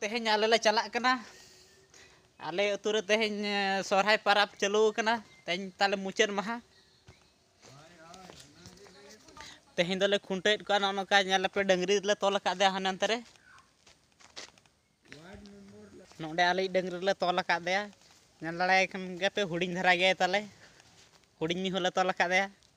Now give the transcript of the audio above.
तेहेन आले ले चलना आले उतुरे तेहेन सोहराय परब चालू तेहन ताले मुचाद महा तेहेन दले खुंटे को नौका पे डंगरी ले तोल कादे हनंतरे नोडे आले डंगरी ले तोल कादे नल लड़ाई खन गपे हुडिंग धरा गया ताले हुडिंग नहीं होला तोल कादे